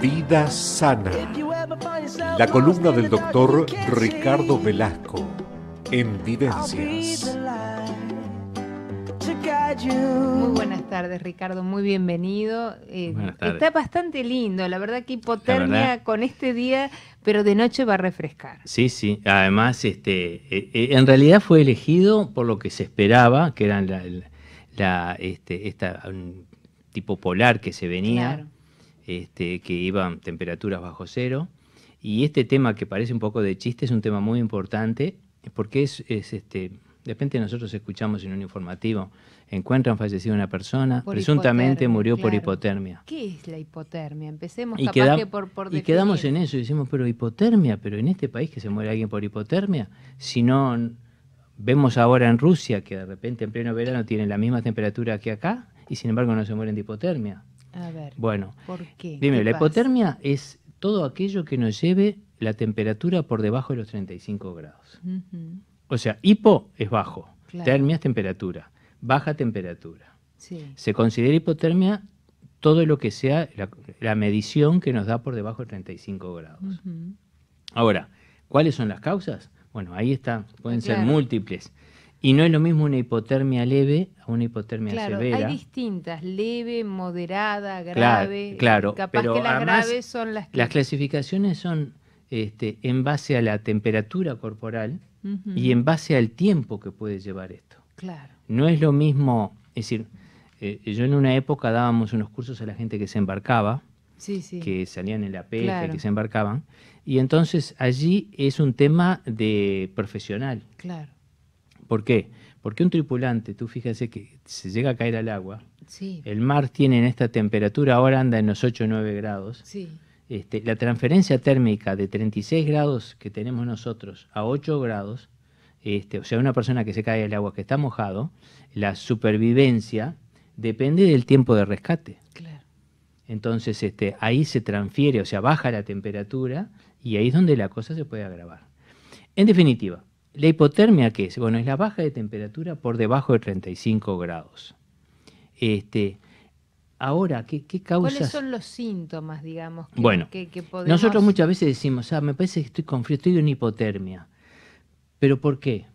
Vida sana. La columna del doctor Ricardo Velasco en Vivencias. Muy buenas tardes, Ricardo. Muy bienvenido. Eh, está bastante lindo. La verdad que hipotermia con este día, pero de noche va a refrescar. Sí, sí. Además, este, eh, eh, en realidad fue elegido por lo que se esperaba, que eran el, la, este, esta, tipo polar que se venía, este, que iban temperaturas bajo cero. Y este tema que parece un poco de chiste es un tema muy importante porque es, este, de repente nosotros escuchamos en un informativo, encuentran fallecida una persona, presuntamente murió por hipotermia. ¿Qué es la hipotermia? Empecemos capaz que por, por Y quedamos en eso y decimos, pero hipotermia, pero en este país que se muere alguien por hipotermia, si no, Vemos ahora en Rusia que de repente en pleno verano tienen la misma temperatura que acá y sin embargo no se mueren de hipotermia. A ver. Bueno, ¿por qué? Dime, la hipotermia es todo aquello que nos lleve la temperatura por debajo de los 35 grados. O sea, hipo es bajo, termia es temperatura, baja temperatura. Se considera hipotermia todo lo que sea la, medición que nos da por debajo de 35 grados. Ahora, ¿cuáles son las causas? Bueno, ahí está, pueden ser múltiples. Y no es lo mismo una hipotermia leve a una hipotermia claro, Hay distintas, leve, moderada, grave. Claro, claro pero las graves son las que... Las clasificaciones son este, en base a la temperatura corporal y en base al tiempo que puede llevar esto. Claro. No es lo mismo, es decir, eh, yo en una época dábamos unos cursos a la gente que se embarcaba que salían en la pesca, que se embarcaban. Y entonces allí es un tema de profesional. Claro. ¿Por qué? Porque un tripulante, tú fíjate que se llega a caer al agua, sí. el mar tiene en esta temperatura, ahora anda en los 8 o 9 grados. Sí. Este, la transferencia térmica de 36 grados que tenemos nosotros a 8 grados, este, o sea, una persona que se cae al agua, que está mojado, la supervivencia depende del tiempo de rescate. Entonces este, ahí se transfiere, o sea, baja la temperatura y ahí es donde la cosa se puede agravar. En definitiva, ¿la hipotermia qué es? Bueno, es la baja de temperatura por debajo de 35 grados. Este, ahora, ¿qué, qué ¿Cuáles son los síntomas, digamos? Que, bueno, nosotros muchas veces decimos, ah, me parece que estoy con frío, estoy en hipotermia. ¿Pero por qué?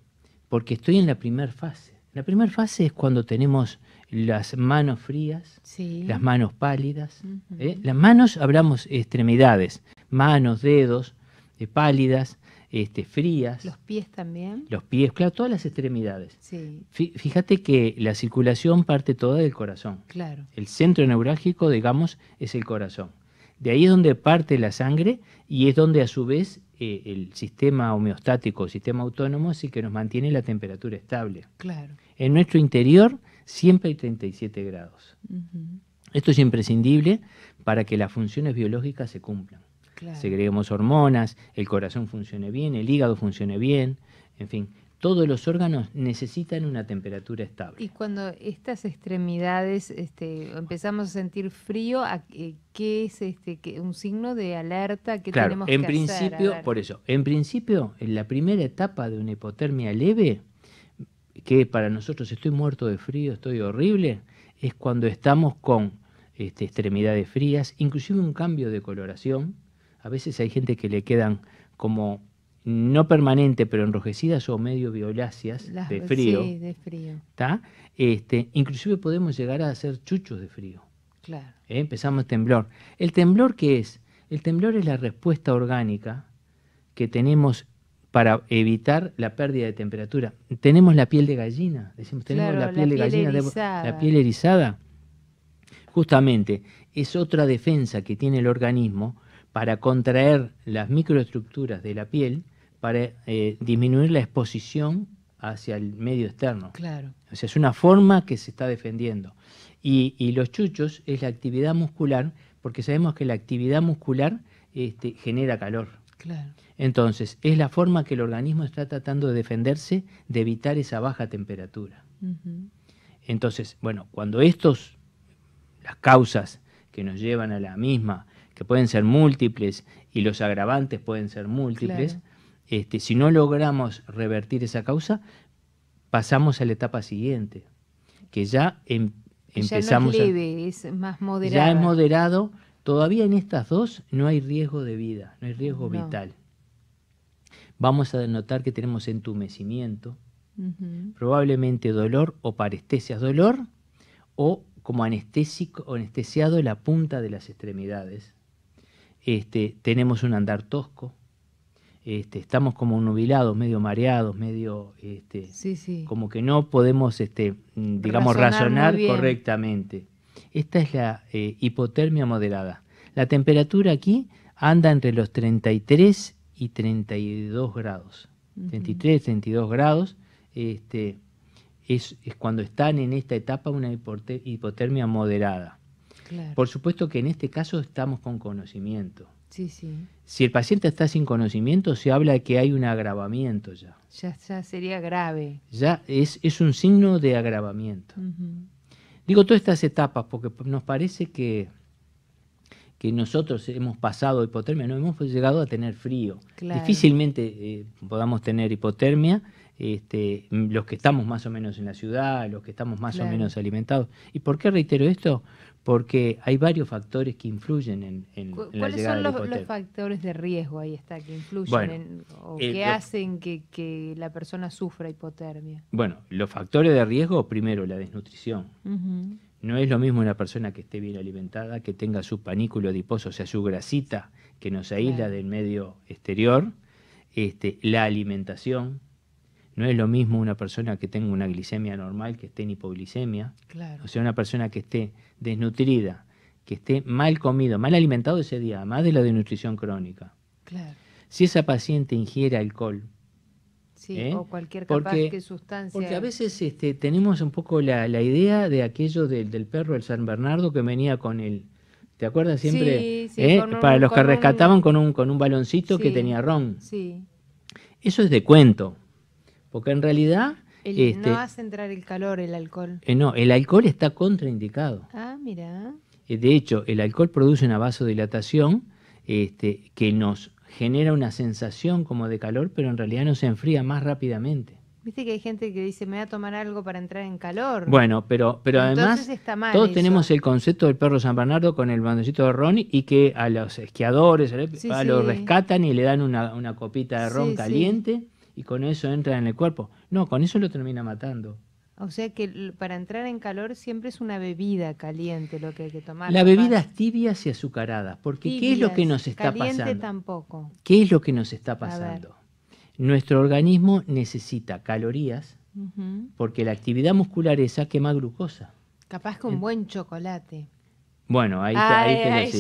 Porque estoy en la primera fase. La primera fase es cuando tenemos las manos frías, las manos pálidas. ¿eh? Las manos, hablamos extremidades, manos, dedos, eh, pálidas, este, frías. Los pies también. Los pies, claro, todas las extremidades. Fíjate que la circulación parte toda del corazón. Claro. El centro neurálgico, digamos, es el corazón. De ahí es donde parte la sangre y es donde a su vez eh, el sistema homeostático, el sistema autónomo, es que nos mantiene la temperatura estable. Claro. En nuestro interior siempre hay 37 grados. Esto es imprescindible para que las funciones biológicas se cumplan. Segreguemos hormonas, el corazón funcione bien, el hígado funcione bien, en fin, todos los órganos necesitan una temperatura estable. Y cuando estas extremidades este, empezamos a sentir frío, ¿qué es este, un signo de alerta que claro, en principio, Por eso, en principio, en la primera etapa de una hipotermia leve, que para nosotros estoy muerto de frío, estoy horrible, es cuando estamos con este, extremidades frías, inclusive un cambio de coloración. A veces hay gente que le quedan como no permanente, pero enrojecidas o medio violáceas de frío. Sí, de frío. Este, inclusive podemos llegar a hacer chuchos de frío. Claro. ¿Eh? Empezamos temblor. ¿El temblor qué es? El temblor es la respuesta orgánica que tenemos para evitar la pérdida de temperatura. Tenemos la piel de gallina, decimos, tenemos la piel de erizada. la piel erizada. Justamente, es otra defensa que tiene el organismo para contraer las microestructuras de la piel para eh, disminuir la exposición hacia el medio externo. Claro. O sea, es una forma que se está defendiendo. Y, los chuchos es la actividad muscular, porque sabemos que la actividad muscular este, genera calor. Entonces, es la forma que el organismo está tratando de defenderse de evitar esa baja temperatura. Entonces, bueno, cuando estos, las causas que nos llevan a la misma, que pueden ser múltiples y los agravantes pueden ser múltiples, este, si no logramos revertir esa causa, pasamos a la etapa siguiente, que ya em, empezamos... es es más moderado. Ya es moderado, Todavía en estas dos no hay riesgo de vida, no hay riesgo vital. Vamos a denotar que tenemos entumecimiento, probablemente dolor o parestesias, dolor o como anestésico, anestesiado la punta de las extremidades. Este, tenemos un andar tosco, este, estamos como nubilados, medio mareados, medio este, como que no podemos, este, mm, digamos, razonar correctamente. Esta es la eh, hipotermia moderada. La temperatura aquí anda entre los 33 y 32 grados. 33, 32 grados. Este, es, cuando están en esta etapa una hipotermia moderada. Por supuesto que en este caso estamos con conocimiento. Si el paciente está sin conocimiento, se habla de que hay un agravamiento ya. Ya, ya sería grave. Ya es, un signo de agravamiento. Digo todas estas etapas porque nos parece que, que nosotros hemos pasado hipotermia, no hemos llegado a tener frío. Difícilmente eh, podamos tener hipotermia este, los que estamos más o menos en la ciudad, los que estamos más o menos alimentados. ¿Y por qué reitero esto? porque hay varios factores que influyen en, la llegada son los, los factores de riesgo ahí está que influyen o eh, que hacen que, la persona sufra hipotermia? Bueno, los factores de riesgo, primero la desnutrición. No es lo mismo una persona que esté bien alimentada, que tenga su panículo adiposo, o sea, su grasita que nos aísla del medio exterior, este, la alimentación, no es lo mismo una persona que tenga una glicemia normal que esté en hipoglicemia. Claro. O sea, una persona que esté desnutrida, que esté mal comido, mal alimentado ese día, más de la desnutrición crónica. Claro. Si esa paciente ingiere alcohol, ¿eh? o cualquier porque, sustancia. Porque a veces este, tenemos un poco la, idea de aquello del, perro, el San Bernardo, que venía con él. ¿Te acuerdas siempre? Sí, sí, ¿Eh? Para los que rescataban con un, con un baloncito que tenía ron. Sí. Eso es de cuento. Porque en realidad... Este, no hace entrar el calor, el alcohol. Eh, no, el alcohol está contraindicado. Ah, mira. Eh, de hecho, el alcohol produce una vasodilatación este, que nos genera una sensación como de calor, pero en realidad nos enfría más rápidamente. Viste que hay gente que dice, me voy a tomar algo para entrar en calor. Bueno, pero, pero además todos tenemos el concepto del perro San Bernardo con el bandecito de ron y que a los esquiadores lo rescatan y le dan una, copita de ron caliente y con eso entra en el cuerpo. No, con eso lo termina matando. O sea que para entrar en calor siempre es una bebida caliente lo que hay que tomar. Las bebidas tibias y azucaradas, porque ¿qué es lo que nos está pasando? tampoco. ¿Qué es lo que nos está pasando? Nuestro organismo necesita calorías porque la actividad muscular esa quema glucosa. Capaz con buen chocolate. Bueno, ahí, te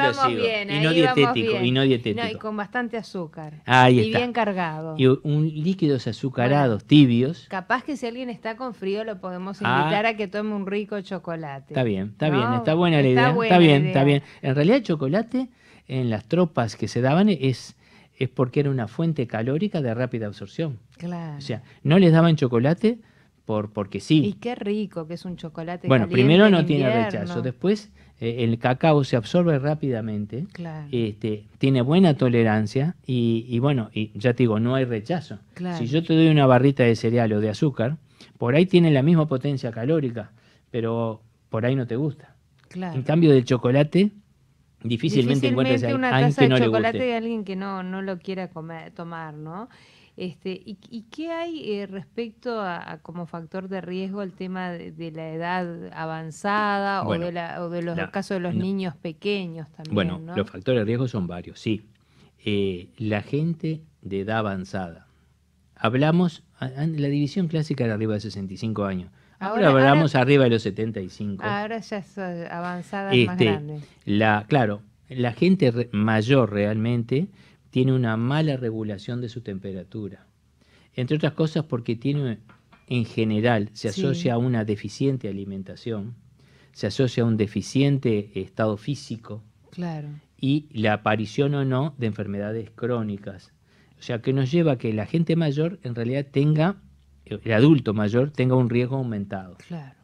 lo sigo. ahí, y no dietético, y no dietético. con bastante azúcar. y bien cargado. Y un líquidos azucarados, tibios. Capaz que si alguien está con frío lo podemos ah. invitar a que tome un rico chocolate. Está bien, está bien, está buena la idea. está bien, está bien. En realidad el chocolate en las tropas que se daban es es porque era una fuente calórica de rápida absorción. Claro. O sea, no les daban chocolate porque sí. Y qué rico que es un chocolate. Bueno, primero no tiene rechazo, después eh, el cacao se absorbe rápidamente, claro. este, tiene buena tolerancia y, bueno, y ya te digo, no hay rechazo. Si yo te doy una barrita de cereal o de azúcar, por ahí tiene la misma potencia calórica, pero por ahí no te gusta. Claro. En cambio del chocolate, difícilmente, encuentras a alguien que no le chocolate alguien que no, lo quiera tomar, ¿no? Este, ¿y, qué hay eh, respecto a, como factor de riesgo el tema de, la edad avanzada o, de la, de los casos de los niños pequeños también? Bueno, los factores de riesgo son varios, sí. Eh, la gente de edad avanzada. Hablamos, la división clásica era arriba de 65 años. Ahora, hablamos arriba de los 75. Ahora ya es eh, avanzada más este, grande. La, claro, la gente mayor realmente tiene una mala regulación de su temperatura. Entre otras cosas porque tiene, en general, se asocia a una deficiente alimentación, se asocia a un deficiente estado físico claro. y la aparición o no de enfermedades crónicas. O sea, que nos lleva a que la gente mayor en realidad tenga, el adulto mayor tenga un riesgo aumentado. Claro.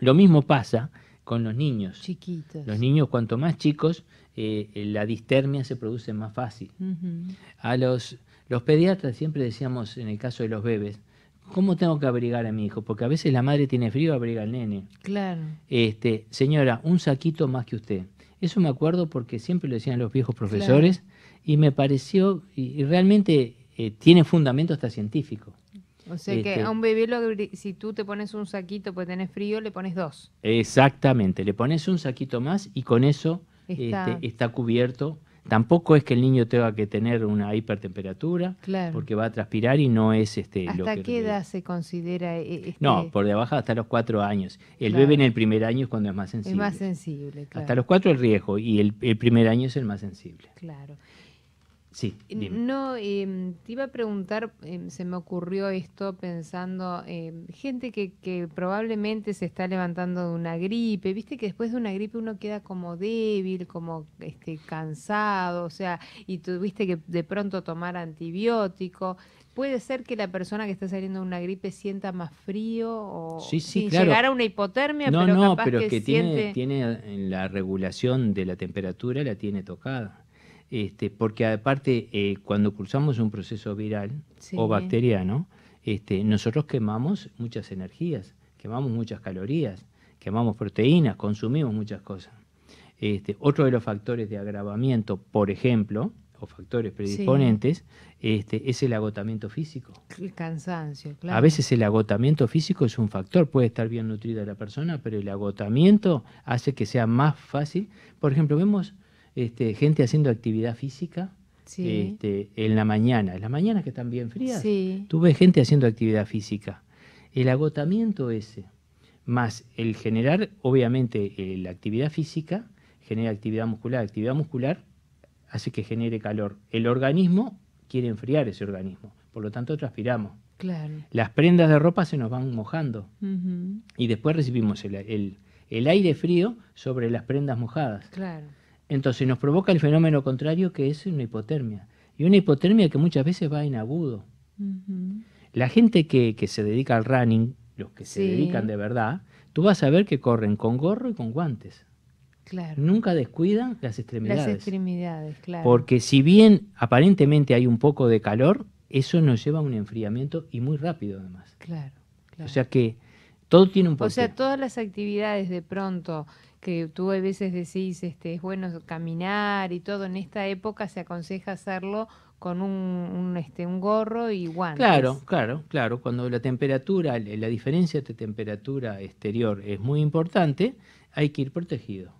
Lo mismo pasa con los niños. Chiquitos. Los niños cuanto más chicos, eh, eh, la distermia se produce más fácil. A los, los pediatras siempre decíamos, en el caso de los bebés, ¿cómo tengo que abrigar a mi hijo? Porque a veces la madre tiene frío, abriga al nene. Claro. Este, señora, un saquito más que usted. Eso me acuerdo porque siempre lo decían los viejos profesores y me pareció, y, realmente eh, tiene fundamento hasta científico. O sea que este a un bebé, si tú te pones un saquito porque tenés frío, le pones dos. Exactamente, le pones un saquito más y con eso este, está, cubierto. Tampoco es que el niño tenga que tener una hipertemperatura, porque va a transpirar y no es este. lo que qué edad se considera? Eh, eh, este? No, por debajo hasta los cuatro años. El bebé en el primer año es cuando es más sensible. Es más sensible, Hasta los cuatro el riesgo y el, el primer año es el más sensible. Claro. Sí. No, em, te iba a preguntar, em, se me ocurrió esto pensando, eh, gente que, probablemente se está levantando de una gripe, viste que después de una gripe uno queda como débil, como este, cansado, o sea, y tuviste que de pronto tomar antibiótico. ¿Puede ser que la persona que está saliendo de una gripe sienta más frío o sí, llegar a una hipotermia? No, pero no, capaz pero que, tiene, tiene la regulación de la temperatura, la tiene tocada. Este, porque aparte eh, cuando cursamos un proceso viral o bacteriano, este, nosotros quemamos muchas energías, quemamos muchas calorías, quemamos proteínas, consumimos muchas cosas. Este, otro de los factores de agravamiento, por ejemplo, o factores predisponentes, es el agotamiento físico. El cansancio, claro. A veces el agotamiento físico es un factor, puede estar bien nutrida la persona, pero el agotamiento hace que sea más fácil. Por ejemplo, vemos este, gente haciendo actividad física. Este, en la mañana, en las mañanas que están bien frías, tú tuve gente haciendo actividad física. El agotamiento ese, más el generar, obviamente, eh, la actividad física, genera actividad muscular. Actividad muscular hace que genere calor. El organismo quiere enfriar ese organismo, por lo tanto transpiramos. Las prendas de ropa se nos van mojando y después recibimos el, el, aire frío sobre las prendas mojadas. Claro. Entonces nos provoca el fenómeno contrario que es una hipotermia. Y una hipotermia que muchas veces va en agudo. La gente que, se dedica al running, los que se dedican de verdad, tú vas a ver que corren con gorro y con guantes. Claro. Nunca descuidan las extremidades. Las extremidades, claro. Porque si bien aparentemente hay un poco de calor, eso nos lleva a un enfriamiento y muy rápido además. Claro. O sea que todo tiene un porqué. O sea, todas las actividades de pronto que tú a veces decís, este, es bueno caminar y todo, en esta época se aconseja hacerlo con un, este, un gorro y guantes. Claro, claro, claro. Cuando la temperatura, la diferencia de temperatura exterior es muy importante, hay que ir protegido.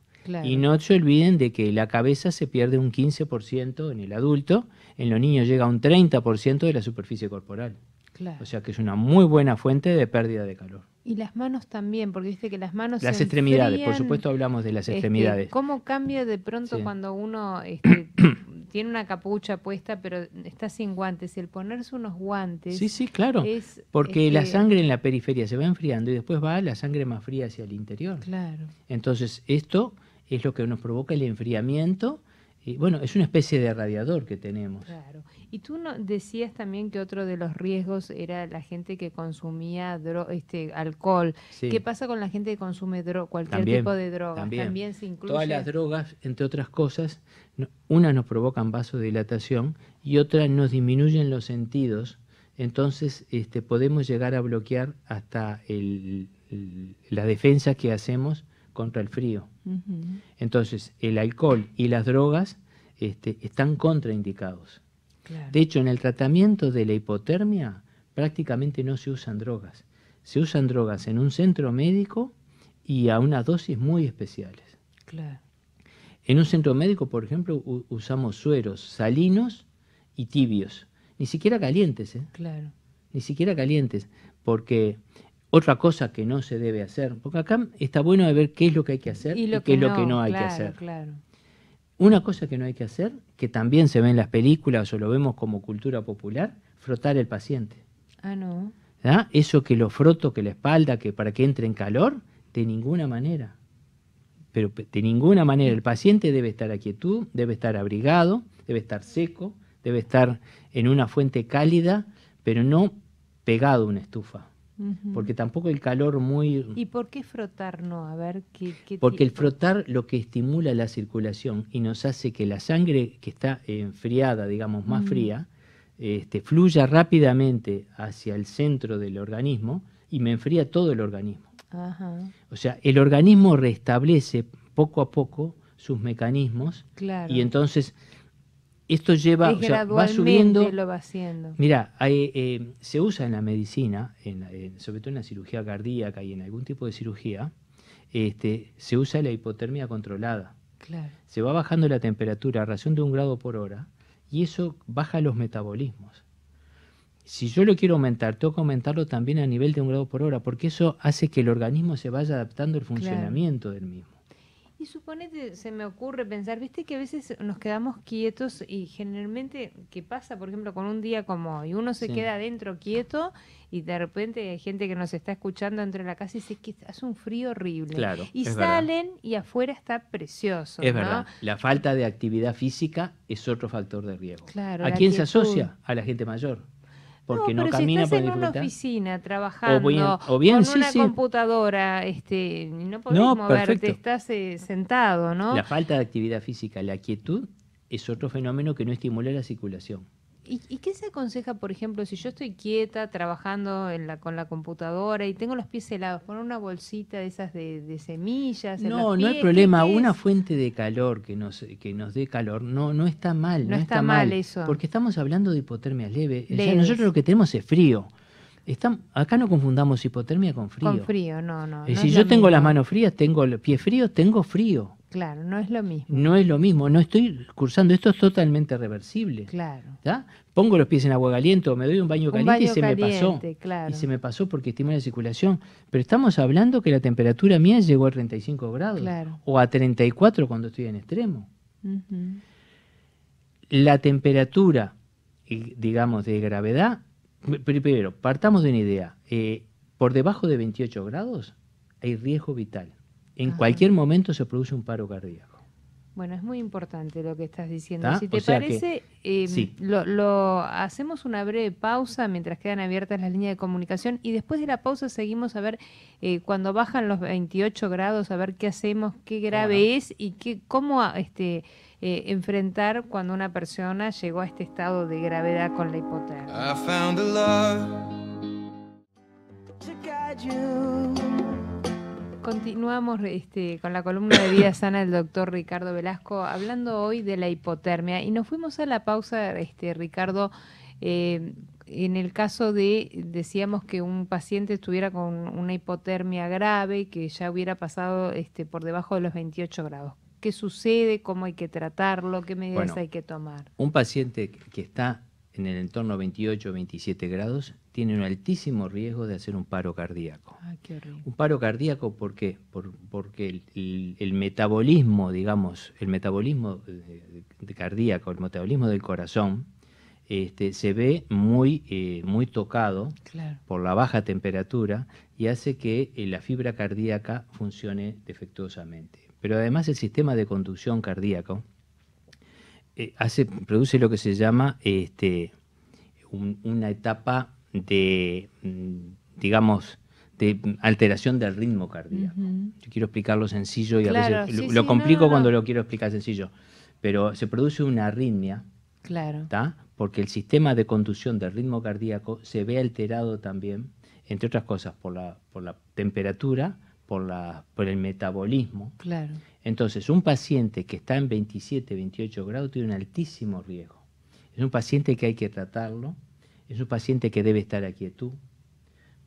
Y no se olviden de que la cabeza se pierde un 15% en el adulto, en los niños llega un 30% de la superficie corporal. Claro. O sea que es una muy buena fuente de pérdida de calor. Y las manos también, porque dice que las manos... Las extremidades, por supuesto hablamos de las este, extremidades. ¿Cómo cambia de pronto cuando uno este, tiene una capucha puesta pero está sin guantes? El ponerse unos guantes... Sí, sí, claro. porque la este, sangre en la periferia se va enfriando y después va la sangre más fría hacia el interior. Claro. Entonces esto es lo que nos provoca el enfriamiento y bueno, es una especie de radiador que tenemos. Claro. Y tú no, decías también que otro de los riesgos era la gente que consumía este alcohol. ¿Qué pasa con la gente que consume cualquier tipo de droga? También. se Todas las drogas, entre otras cosas, una nos provocan vasodilatación y otra nos disminuyen los sentidos. Entonces este, podemos llegar a bloquear hasta la defensa las que hacemos contra el frío. Entonces, el alcohol y las drogas este, están contraindicados. De hecho, en el tratamiento de la hipotermia prácticamente no se usan drogas. Se usan drogas en un centro médico y a unas dosis muy especiales. Claro. En un centro médico, por ejemplo, usamos sueros salinos y tibios. Ni siquiera calientes, ¿eh? Claro. Ni siquiera calientes, porque otra cosa que no se debe hacer, porque acá está bueno de ver qué es lo que hay que hacer y, qué es lo que no hay que hacer. Una cosa que no hay que hacer, que también se ve en las películas o lo vemos como cultura popular, frotar el paciente. Ah, no. ¿Ah? Eso que lo froto, que la espalda, que para que entre en calor, de ninguna manera. Pero de ninguna manera. El paciente debe estar a quietud, debe estar abrigado, debe estar seco, debe estar en una fuente cálida, pero no pegado a una estufa porque tampoco el calor muy... ¿Y por qué frotar no? A ver, ¿qué, Porque el frotar lo que estimula la circulación y nos hace que la sangre que está enfriada, digamos, más fría, este, fluya rápidamente hacia el centro del organismo y me enfría todo el organismo. O sea, el organismo restablece poco a poco sus mecanismos y entonces esto lleva, o sea, va subiendo. Mira, eh, se usa en la medicina, sobre todo en la cirugía cardíaca y en algún tipo de cirugía, este, se usa la hipotermia controlada. Se va bajando la temperatura a razón de un grado por hora y eso baja los metabolismos. Si yo lo quiero aumentar, tengo que aumentarlo también a nivel de un grado por hora, porque eso hace que el organismo se vaya adaptando al funcionamiento del mismo. Y suponete, se me ocurre pensar, viste que a veces nos quedamos quietos y generalmente, ¿qué pasa? Por ejemplo, con un día como hoy, uno se queda adentro quieto y de repente hay gente que nos está escuchando entre de la casa y dice que hace un frío horrible. Claro, y salen y afuera está precioso. Es verdad. La falta de actividad física es otro factor de riesgo. Claro, ¿A quién se asocia? A la gente mayor porque no, pero si estás en una oficina trabajando o o bien, con una computadora este no podés moverte estás eh, sentado no la falta de actividad física la quietud es otro fenómeno que no estimula la circulación ¿Y, qué se aconseja, por ejemplo, si yo estoy quieta trabajando con la computadora y tengo los pies helados, poner una bolsita de esas de, semillas? no, no hay problema. Una fuente de calor que nos, que nos dé calor no, no está mal. No, está, mal eso. Porque estamos hablando de hipotermia leve. nosotros lo que tenemos es frío. acá no confundamos hipotermia con frío. Con frío, no, no. Si yo tengo las manos frías, tengo los pies fríos, tengo frío. Claro, no es lo mismo. No es lo mismo, no estoy cursando, esto es totalmente reversible. Claro. Pongo los pies en agua caliente me doy un baño caliente y se me pasó. Y se me pasó porque estima la circulación. Pero estamos hablando que la temperatura mía llegó a 35 grados o a 34 cuando estoy en extremo. La temperatura, eh, digamos, de gravedad, primero, partamos de una idea. Eh, por debajo de 28 grados hay riesgo vital en cualquier momento se produce un paro cardíaco. Bueno, es muy importante lo que estás diciendo. Si te parece, em, lo, hacemos una breve pausa mientras quedan abiertas las líneas de comunicación y después de la pausa seguimos a ver eh, cuando bajan los 28 grados, a ver qué hacemos, qué grave es y qué, cómo ah, este, eh, enfrentar cuando una persona llegó a este estado de gravedad con la hipotermia. Continuamos este, con la columna de Vida Sana del doctor Ricardo Velasco, hablando hoy de la hipotermia. Y nos fuimos a la pausa, este, Ricardo. Eh, en el caso de, decíamos que un paciente estuviera con una hipotermia grave, que ya hubiera pasado este, por debajo de los 28 grados. ¿Qué sucede? ¿Cómo hay que tratarlo? ¿Qué medidas hay que tomar? Un paciente que está en el entorno 28 o 27 grados tiene un altísimo riesgo de hacer un paro cardíaco. Ah, un paro cardíaco, ¿por qué? porque el, metabolismo, digamos, el metabolismo cardíaco, el metabolismo del corazón, este, se ve muy, eh, muy tocado por la baja temperatura y hace que eh, la fibra cardíaca funcione defectuosamente. Pero además el sistema de conducción cardíaco eh, hace, produce lo que se llama este, una etapa de, mm, digamos, de alteración del ritmo cardíaco. Yo quiero explicarlo sencillo y a veces lo, complico cuando lo quiero explicar sencillo, pero se produce una arritmia, claro. porque el sistema de conducción del ritmo cardíaco se ve alterado también, entre otras cosas, por la, temperatura, por, por el metabolismo. Claro. Entonces, un paciente que está en 27, 28 grados tiene un altísimo riesgo. Es un paciente que hay que tratarlo es un paciente que debe estar a quietud, ¿eh?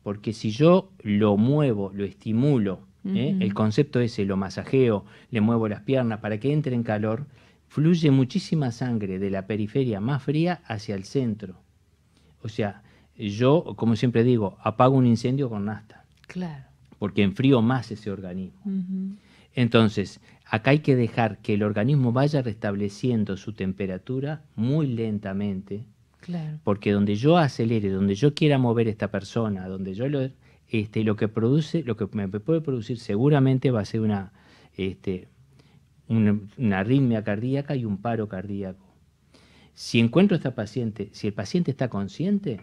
porque si yo lo muevo, lo estimulo, ¿eh? el concepto ese, lo masajeo, le muevo las piernas para que entre en calor, fluye muchísima sangre de la periferia más fría hacia el centro. O sea, yo, como siempre digo, apago un incendio con nasta. Claro. Porque enfrío más ese organismo. Entonces, acá hay que dejar que el organismo vaya restableciendo su temperatura muy lentamente porque donde yo acelere, donde yo quiera mover esta persona, donde yo lo, este, lo que produce, lo que me puede producir seguramente va a ser este, una, una, arritmia cardíaca y un paro cardíaco. Si encuentro a esta paciente, si el paciente está consciente,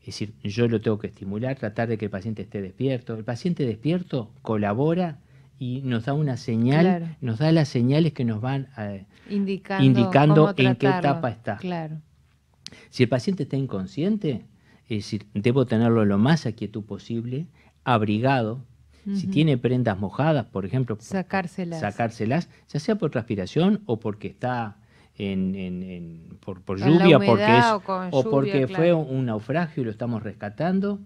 es decir, yo lo tengo que estimular, tratar de que el paciente esté despierto. El paciente despierto colabora y nos da una señal, nos da las señales que nos van eh, indicando, indicando en qué etapa está. Claro. Si el paciente está inconsciente, es decir, debo tenerlo lo más a quietud posible, abrigado. Si tiene prendas mojadas, por ejemplo, sacárselas. ya sea por transpiración o porque está en, por, lluvia, o, porque fue un naufragio y lo estamos rescatando,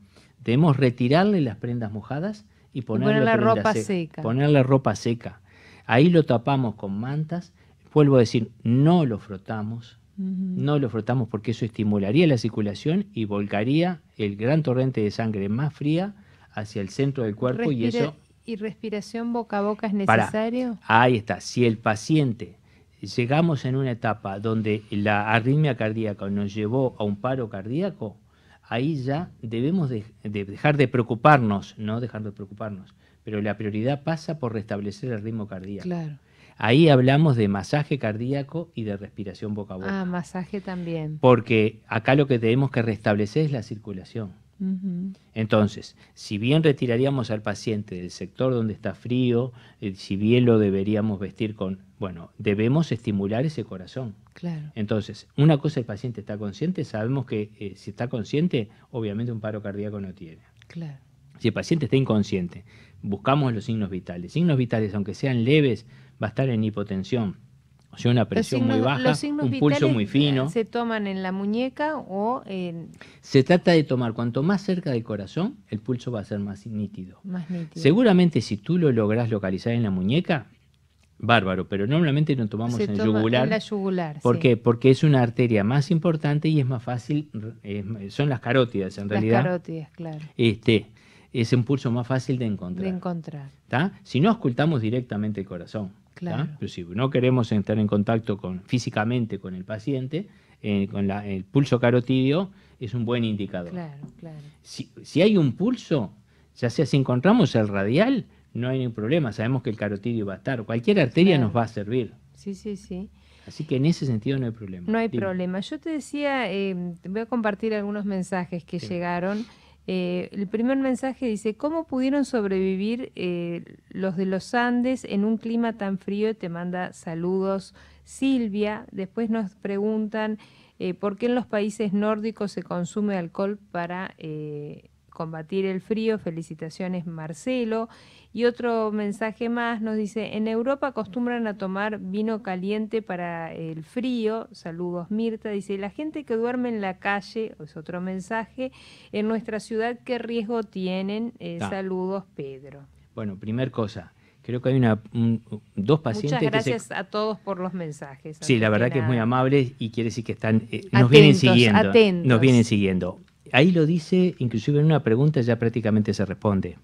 debemos retirarle las prendas mojadas y ponerle, ropa Ponerle ropa seca. Ahí lo tapamos con mantas. Vuelvo a decir, no lo frotamos, no lo frotamos porque eso estimularía la circulación y volcaría el gran torrente de sangre más fría hacia el centro del cuerpo y eso... ¿Y respiración boca a boca es necesario? ahí está. Si el paciente llegamos en una etapa donde la arritmia cardíaca nos llevó a un paro cardíaco, ahí ya debemos dejar de preocuparnos, no dejar de preocuparnos, pero la prioridad pasa por restablecer el ritmo cardíaco. Claro. Ahí hablamos de masaje cardíaco y de respiración boca a boca. Ah, masaje también. Porque acá lo que tenemos que restablecer es la circulación. Entonces, si bien retiraríamos al paciente del sector donde está frío, eh, si bien lo deberíamos vestir con, bueno, debemos estimular ese corazón. Claro. Entonces, una cosa el paciente está consciente, sabemos que eh, si está consciente, obviamente un paro cardíaco no tiene. Claro. Si el paciente está inconsciente, buscamos los signos vitales. Signos vitales, aunque sean leves, va a estar en hipotensión. O sea, una presión muy baja, un pulso muy fino. Eh, ¿Se toman en la muñeca o en...? Se trata de tomar cuanto más cerca del corazón, el pulso va a ser más nítido. Seguramente si tú lo logras localizar en la muñeca, bárbaro, pero normalmente lo tomamos se en, la yugular. ¿Por qué? Porque es una arteria más importante y es más fácil, eh, son las carótidas en realidad. Las carótidas, claro. Este, es un pulso más fácil de encontrar. De encontrar. Si no, ocultamos directamente el corazón. Claro. si no queremos estar en contacto con, físicamente con el paciente, eh, con el pulso carotidio es un buen indicador. Claro, claro. Si, si, hay un pulso, ya sea si encontramos el radial, no hay ningún problema, sabemos que el carotidio va a estar. Cualquier arteria nos va a servir. Sí, sí, sí. Así que en ese sentido no hay problema. No hay problema. Yo te decía, eh, voy a compartir algunos mensajes que llegaron. Eh, el primer mensaje dice, ¿cómo pudieron sobrevivir eh, los de los Andes en un clima tan frío? Te manda saludos Silvia. Después nos preguntan eh, por qué en los países nórdicos se consume alcohol para combatir el frío. Felicitaciones, Marcelo. Y otro mensaje más nos dice, en Europa acostumbran a tomar vino caliente para el frío. Saludos, Mirta. Dice, la gente que duerme en la calle, es otro mensaje, en nuestra ciudad, ¿qué riesgo tienen? Eh, saludos, Pedro. Bueno, primer cosa. Creo que hay una, dos pacientes. Muchas gracias a todos por los mensajes. Sí, la verdad que, es muy amable y quiere decir que están, eh, nos vienen siguiendo. Nos vienen siguiendo ahí lo dice, inclusive en una pregunta ya prácticamente se responde.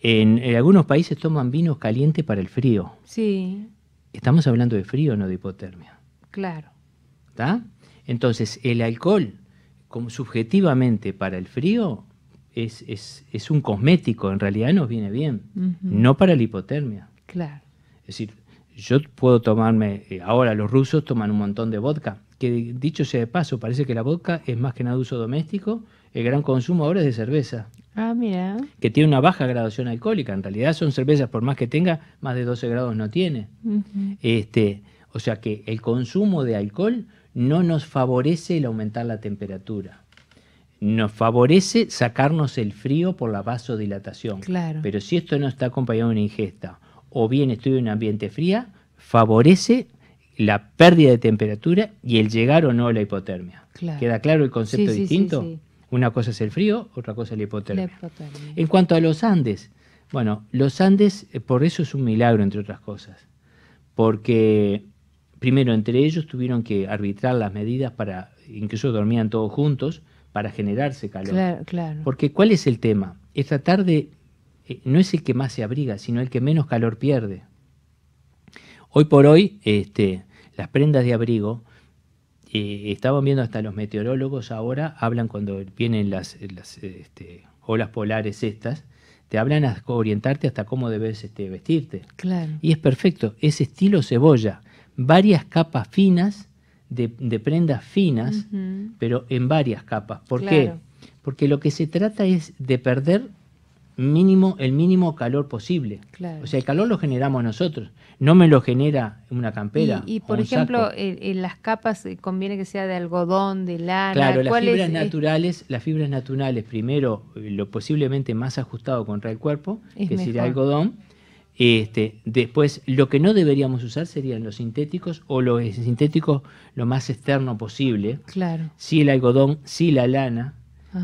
En, algunos países toman vinos calientes para el frío. Sí. Estamos hablando de frío, no de hipotermia. Claro. ¿Está? Entonces, el alcohol, como subjetivamente para el frío, es, un cosmético, en realidad nos viene bien, no para la hipotermia. Claro. Es decir, yo puedo tomarme, eh, ahora los rusos toman un montón de vodka, que dicho sea de paso, parece que la vodka es más que nada uso doméstico, el gran consumo es de cerveza. Ah, mira. Que tiene una baja graduación alcohólica. En realidad son cervezas, por más que tenga, más de 12 grados no tiene. este, o sea que el consumo de alcohol no nos favorece el aumentar la temperatura. Nos favorece sacarnos el frío por la vasodilatación. Claro. Pero si esto no está acompañado de una ingesta o bien estoy en un ambiente fría, favorece la pérdida de temperatura y el llegar o no a la hipotermia. ¿Queda claro el concepto distinto? Una cosa es el frío, otra cosa es la hipotermia. En cuanto a los Andes, bueno, los Andes, eh, por eso es un milagro, entre otras cosas, porque primero entre ellos tuvieron que arbitrar las medidas para, incluso dormían todos juntos, para generarse calor. Claro, claro. Porque ¿cuál es el tema? Esta tarde eh, no es el que más se abriga, sino el que menos calor pierde. Hoy por hoy, este, las prendas de abrigo eh, estaban viendo hasta los meteorólogos ahora, hablan cuando vienen las, este, olas polares estas, te hablan a orientarte hasta cómo debes este, vestirte. Claro. Y es perfecto, es estilo cebolla, varias capas finas de, prendas finas, pero en varias capas. ¿Por qué? Porque lo que se trata es de perder mínimo, el mínimo calor posible. O sea, el calor lo generamos nosotros, no me lo genera una campera. Y, por ejemplo, En, las capas eh, conviene que sea de algodón, de lana. Claro, las fibras eh? naturales, las fibras naturales, primero, eh, lo posiblemente más ajustado contra el cuerpo, es que mejor. algodón. Este, después, lo que no deberíamos usar serían los sintéticos o los sintéticos lo más externo posible. Claro. si el algodón, si la lana.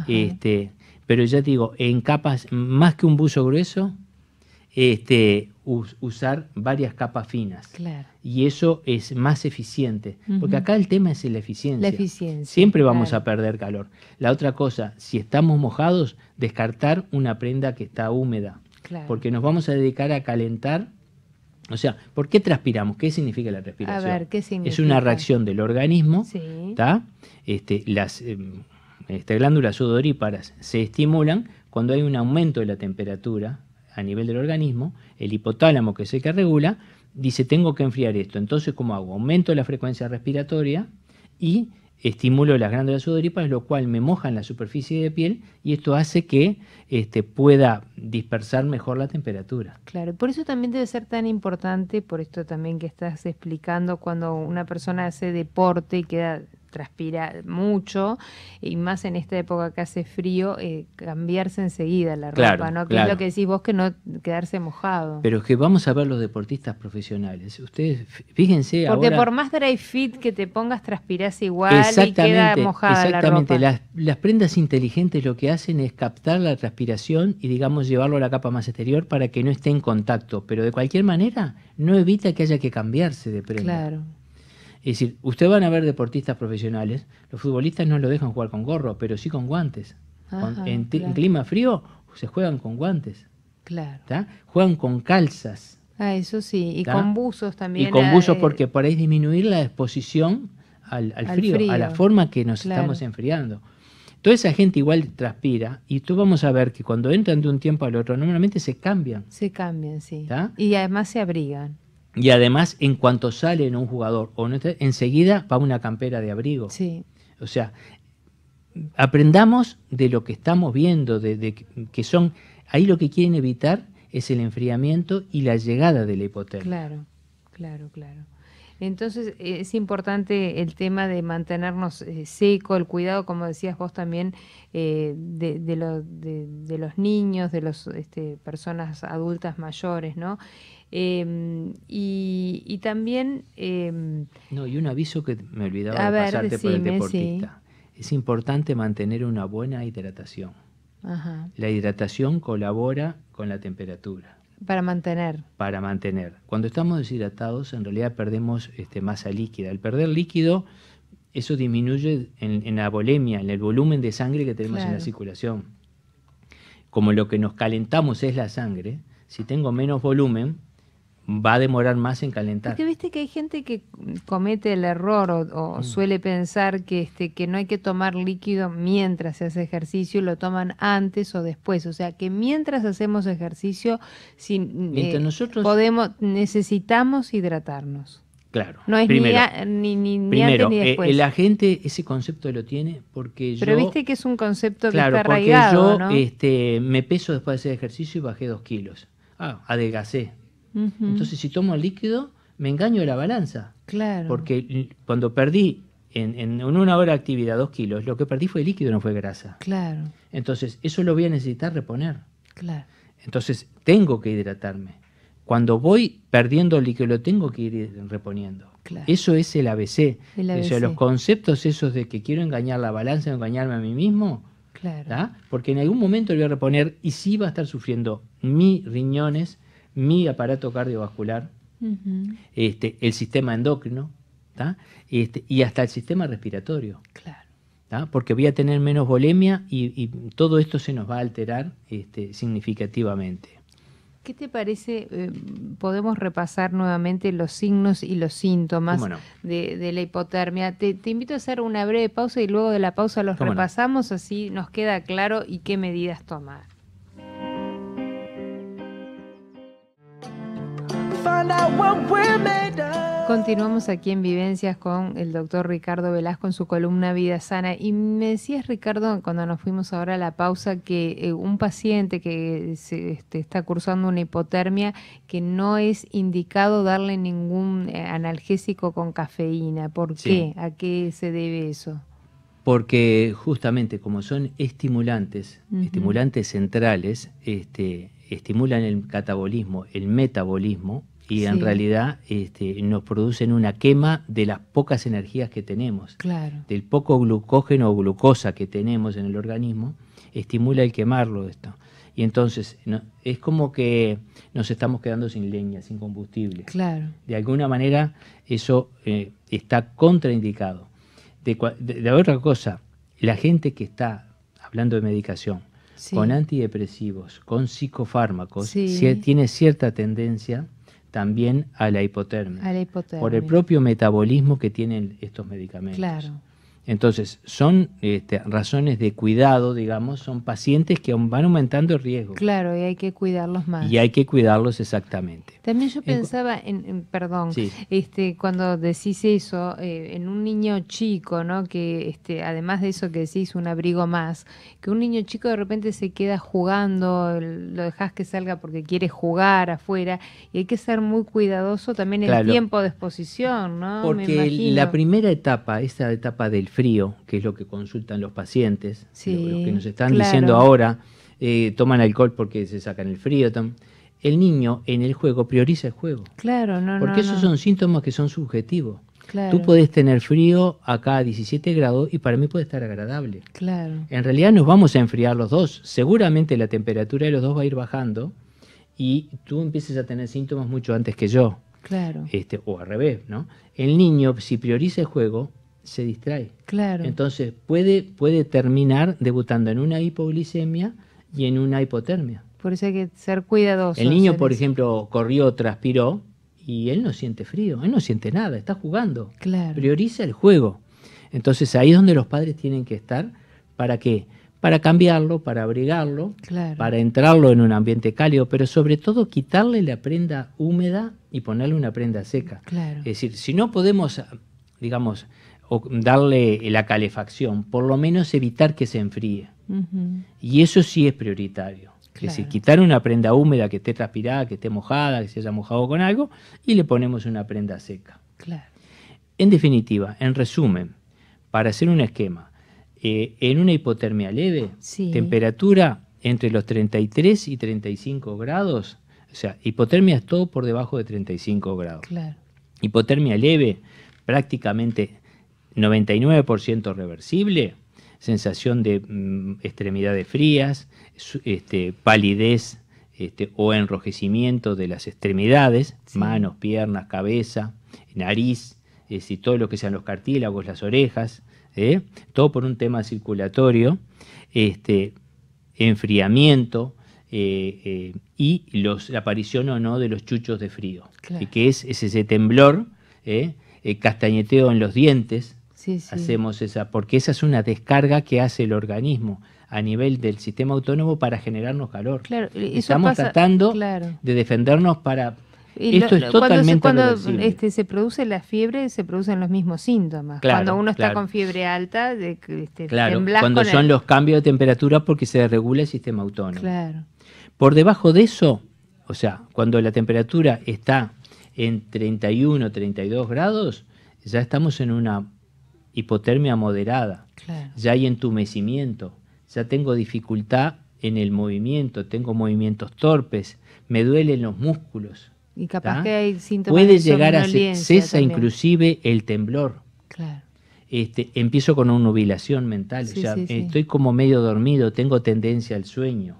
Este, pero ya digo, en capas, más que un buzo grueso, este, usar varias capas finas. Claro. Y eso es más eficiente, porque acá el tema es la eficiencia. La eficiencia. Siempre vamos a perder calor. La otra cosa, si estamos mojados, descartar una prenda que está húmeda, porque nos vamos a dedicar a calentar. O sea, ¿por qué transpiramos? ¿Qué significa la respiración? A ver, ¿qué significa? Es una reacción del organismo, sí. Este, las... Em, estas glándulas sudoríparas se estimulan cuando hay un aumento de la temperatura a nivel del organismo, el hipotálamo que es el que regula, dice tengo que enfriar esto, entonces ¿cómo hago? Aumento la frecuencia respiratoria y estimulo las glándulas sudoríparas, lo cual me moja en la superficie de piel y esto hace que este, pueda dispersar mejor la temperatura. Claro, por eso también debe ser tan importante, por esto también que estás explicando, cuando una persona hace deporte y queda transpira mucho y más en esta época que hace frío, eh, cambiarse enseguida la ropa, ¿no? es lo que decís vos, que no quedarse mojado. Pero es que vamos a ver los deportistas profesionales. Ustedes, fíjense Porque por más dry fit que te pongas, transpirás igual y queda mojada exactamente. la ropa. Las, las prendas inteligentes lo que hacen es captar la transpiración y, digamos, llevarlo a la capa más exterior para que no esté en contacto. Pero de cualquier manera, no evita que haya que cambiarse de prenda. Claro. Es decir, ustedes van a ver deportistas profesionales, los futbolistas no lo dejan jugar con gorro, pero sí con guantes. en, clima frío se juegan con guantes. Claro. Juegan con calzas. Ah, eso sí, y con buzos también. Y con buzos porque por ahí disminuir la exposición al, frío, a la forma que nos estamos enfriando. Toda esa gente igual transpira y tú vamos a ver que cuando entran de un tiempo al otro, normalmente se cambian. Se cambian, sí. Y además se abrigan. Y además, en cuanto salen un jugador o este, enseguida va una campera de abrigo. Sí. O sea, aprendamos de lo que estamos viendo, de, que son ahí lo que quieren evitar es el enfriamiento y la llegada de la hipotermia. Claro, claro, claro. Entonces es importante el tema de mantenernos eh, seco, el cuidado, como decías vos también, eh, de, de, de, los niños, de las este, personas adultas mayores, ¿no? Em, y, también... Em, no, y un aviso que me olvidaba de pasarte por el deportista. Es importante mantener una buena hidratación. La hidratación colabora con la temperatura. Para mantener. Para mantener. Cuando estamos deshidratados, en realidad perdemos este, masa líquida. Al perder líquido, eso disminuye en, la volemia, en el volumen de sangre que tenemos en la circulación. Como lo que nos calentamos es la sangre, si tengo menos volumen, va a demorar más en calentar. Porque viste que hay gente que comete el error o, mm. suele pensar este, que, no hay que tomar líquido mientras se hace ejercicio, lo toman antes o después. O sea, que mientras hacemos ejercicio, eh, podemos, necesitamos hidratarnos. Claro. No es ni, antes ni eh, después. la gente ese concepto lo tiene porque yo. Pero viste que es un concepto que está arraigado. Porque yo este, me peso después de hacer ejercicio y bajé dos kilos. Ah, adelgacé entonces, si tomo el líquido, me engaño la balanza. Claro. Porque cuando perdí en, una hora de actividad dos kilos, lo que perdí fue líquido, no fue grasa. Claro. Entonces, eso lo voy a necesitar reponer. Claro. Entonces, tengo que hidratarme. Cuando voy perdiendo líquido, lo tengo que ir reponiendo. Claro. Eso es el ABC. O sea, los conceptos esos de que quiero engañar la balanza, engañarme a mí mismo, Claro. Porque en algún momento lo voy a reponer y sí va a estar sufriendo mis riñones mi aparato cardiovascular, este, el sistema endocrino este, y hasta el sistema respiratorio. Claro. Porque voy a tener menos volemia y, todo esto se nos va a alterar este, significativamente. ¿Qué te parece? Eh, podemos repasar nuevamente los signos y los síntomas de, la hipotermia. Te, invito a hacer una breve pausa y luego de la pausa los repasamos, así nos queda claro y qué medidas tomar. Continuamos aquí en Vivencias con el doctor Ricardo Velasco en su columna Vida Sana. Y me decías, Ricardo, cuando nos fuimos ahora a la pausa, que eh, un paciente que este, está cursando una hipotermia, que no es indicado darle ningún eh, analgésico con cafeína. ¿Por qué? ¿A qué se debe eso? Porque justamente como son estimulantes, estimulantes centrales, este, estimulan el catabolismo, el metabolismo, y en realidad este, nos producen una quema de las pocas energías que tenemos, claro. del poco glucógeno o glucosa que tenemos en el organismo, estimula el quemarlo esto. Y entonces es como que nos estamos quedando sin leña, sin combustible. Claro. De alguna manera eso eh, está contraindicado. De, otra cosa, la gente que está hablando de medicación, con antidepresivos, con psicofármacos, tiene cierta tendencia también a la hipotermia. Por el propio metabolismo que tienen estos medicamentos. Claro. Entonces, son este, razones de cuidado, digamos, son pacientes que van aumentando el riesgo. Claro, y hay que cuidarlos más. Y hay que cuidarlos exactamente. También yo pensaba, en, perdón, este, cuando decís eso, eh, en un niño chico, ¿no? Que este, además de eso que decís, un abrigo más, que un niño chico de repente se queda jugando, lo dejas que salga porque quiere jugar afuera, y hay que ser muy cuidadoso también en el tiempo de exposición, ¿no? Porque la primera etapa, esta etapa del frío, que es lo que consultan los pacientes, lo que nos están diciendo ahora, eh, toman alcohol porque se sacan el frío. El niño en el juego prioriza el juego. Claro, Porque esos son síntomas que son subjetivos. Tú puedes tener frío acá a 17 grados y para mí puede estar agradable. Claro. En realidad nos vamos a enfriar los dos. Seguramente la temperatura de los dos va a ir bajando y tú empieces a tener síntomas mucho antes que yo. Claro. Este, o al revés, ¿no? El niño, si prioriza el juego, se distrae. Claro. Entonces puede, puede terminar debutando en una hipoglicemia y en una hipotermia. Por eso hay que ser cuidadoso. El niño, por ejemplo, corrió, transpiró y él no siente frío, él no siente nada, está jugando. Claro. Prioriza el juego. Entonces ahí es donde los padres tienen que estar. ¿Para qué? Para cambiarlo, para abrigarlo, para entrarlo en un ambiente cálido, pero sobre todo quitarle la prenda húmeda y ponerle una prenda seca. Claro. Es decir, si no podemos, digamos, o darle la calefacción, por lo menos evitar que se enfríe. Y eso sí es prioritario. Es decir, quitar una prenda húmeda que esté transpirada, que esté mojada, que se haya mojado con algo, y le ponemos una prenda seca. Claro. En definitiva, en resumen, para hacer un esquema, eh, en una hipotermia leve, temperatura entre los 33 y 35 grados, o sea, hipotermia es todo por debajo de 35 grados. Hipotermia leve, prácticamente 99% reversible, sensación de mm, extremidades frías, este, palidez este, o enrojecimiento de las extremidades, manos, piernas, cabeza, nariz, y todo lo que sean los cartílagos, las orejas, ¿eh? todo por un tema circulatorio, este, enfriamiento eh, eh, y la aparición o no de los chuchos de frío, que es, es, ese temblor, castañeteo en los dientes, hacemos esa, porque esa es una descarga que hace el organismo a nivel del sistema autónomo para generarnos calor. Estamos tratando de defendernos para... Esto es totalmente cuando, se, cuando este, se produce la fiebre, se producen los mismos síntomas. cuando uno está con fiebre alta, de, este, claro, cuando son los cambios de temperatura porque se regula el sistema autónomo. Por debajo de eso, o sea, cuando la temperatura está en 31, 32 grados, ya estamos en una hipotermia moderada, ya hay entumecimiento, ya tengo dificultad en el movimiento, tengo movimientos torpes, me duelen los músculos. Y capaz que hay síntomas Puede llegar a ser, cesa inclusive el temblor. Este, empiezo con una nubilación mental, estoy como medio dormido, tengo tendencia al sueño.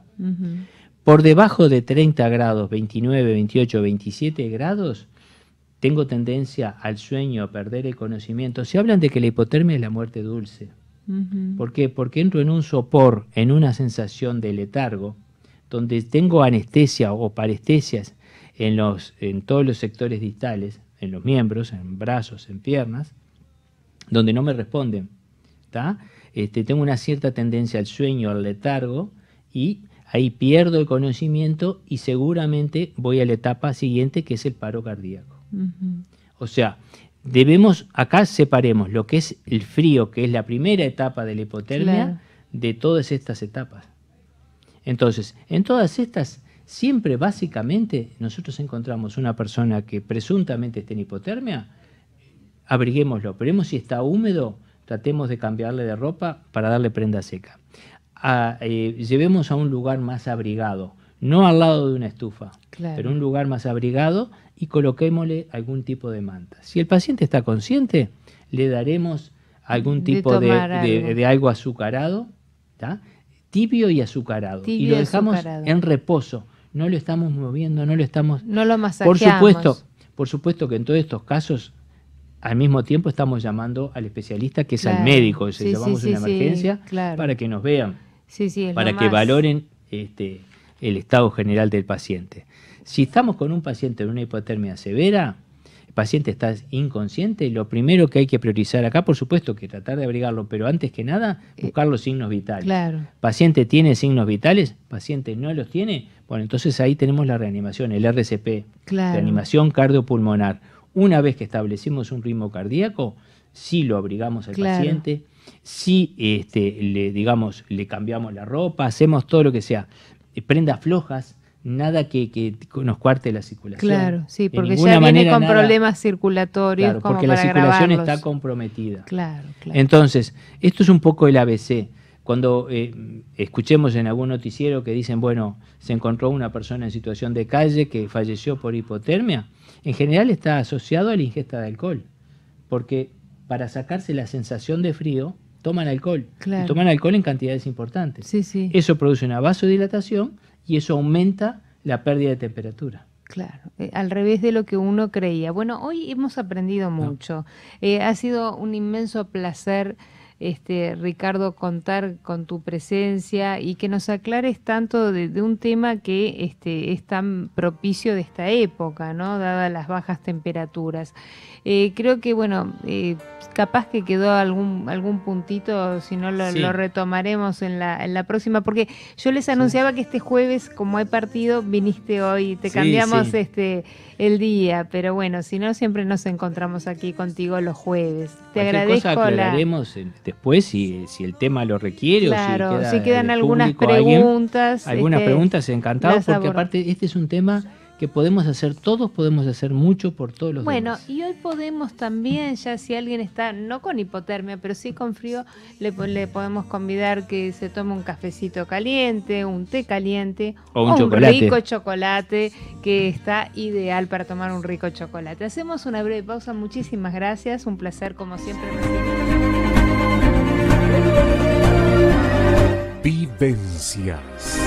Por debajo de 30 grados, 29, 28, 27 grados, tengo tendencia al sueño, a perder el conocimiento. Se hablan de que la hipotermia es la muerte dulce. ¿Por qué? Porque entro en un sopor, en una sensación de letargo, donde tengo anestesia o parestesias en, los, en todos los sectores distales, en los miembros, en brazos, en piernas, donde no me responden. Este, tengo una cierta tendencia al sueño, al letargo, y ahí pierdo el conocimiento y seguramente voy a la etapa siguiente que es el paro cardíaco. O sea, debemos, acá separemos lo que es el frío, que es la primera etapa de la hipotermia, de todas estas etapas. Entonces, en todas estas, siempre básicamente nosotros encontramos una persona que presuntamente esté en hipotermia, abriguémoslo, pero si está húmedo, tratemos de cambiarle de ropa para darle prenda seca. Ah, eh, llevemos a un lugar más abrigado, no al lado de una estufa, pero un lugar más abrigado y coloquémosle algún tipo de manta. Si el paciente está consciente, le daremos algún tipo de, algo. azucarado, está tibio y azucarado, y lo dejamos en reposo. No lo estamos moviendo, no lo estamos. No lo masajeamos. Por supuesto, por supuesto que en todos estos casos al mismo tiempo estamos llamando al especialista, que es al médico, se llamamos emergencia, para que nos vean, para que valoren este, el estado general del paciente. Si estamos con un paciente en una hipotermia severa, el paciente está inconsciente, lo primero que hay que priorizar acá, por supuesto que tratar de abrigarlo, pero antes que nada, eh, buscar los signos vitales. Claro. Paciente tiene signos vitales, paciente no los tiene, bueno, entonces ahí tenemos la reanimación, el RCP, la reanimación cardiopulmonar. Una vez que establecimos un ritmo cardíaco, sí lo abrigamos al paciente, si sí, este, le, digamos, le cambiamos la ropa, hacemos todo lo que sea, eh, prendas flojas, nada que, nos cuarte la circulación. Claro, sí, porque ya viene con problemas circulatorios. Claro, porque la circulación está comprometida. Claro, claro. Entonces, esto es un poco el ABC. Cuando eh, escuchemos en algún noticiero que dicen, bueno, se encontró una persona en situación de calle que falleció por hipotermia, en general está asociado a la ingesta de alcohol, porque para sacarse la sensación de frío, toman alcohol. Y toman alcohol en cantidades importantes. Sí, sí. Eso produce una vasodilatación y eso aumenta la pérdida de temperatura. Claro, eh, al revés de lo que uno creía. Bueno, hoy hemos aprendido mucho. Eh, ha sido un inmenso placer este, Ricardo, contar con tu presencia y que nos aclares tanto de, un tema que este, es tan propicio de esta época, ¿no? dada las bajas temperaturas. Eh, creo que, bueno, eh, capaz que quedó algún, algún puntito, si no lo, retomaremos en la, en la próxima, porque yo les anunciaba que este jueves, como he partido, viniste hoy, te cambiamos este el día, pero bueno, si no, siempre nos encontramos aquí contigo los jueves. Te agradezco. la después si, el tema lo requiere claro, si, quedan algunas preguntas. algunas este, preguntas, encantado porque aparte este es un tema que podemos hacer todos, podemos hacer mucho por todos los bueno, y hoy podemos también, ya si alguien está, no con hipotermia, pero sí con frío, le, podemos convidar que se tome un cafecito caliente, un té caliente o un, rico chocolate, que está ideal para tomar un rico chocolate. Hacemos una breve pausa, muchísimas gracias, un placer como siempre. Vivencias.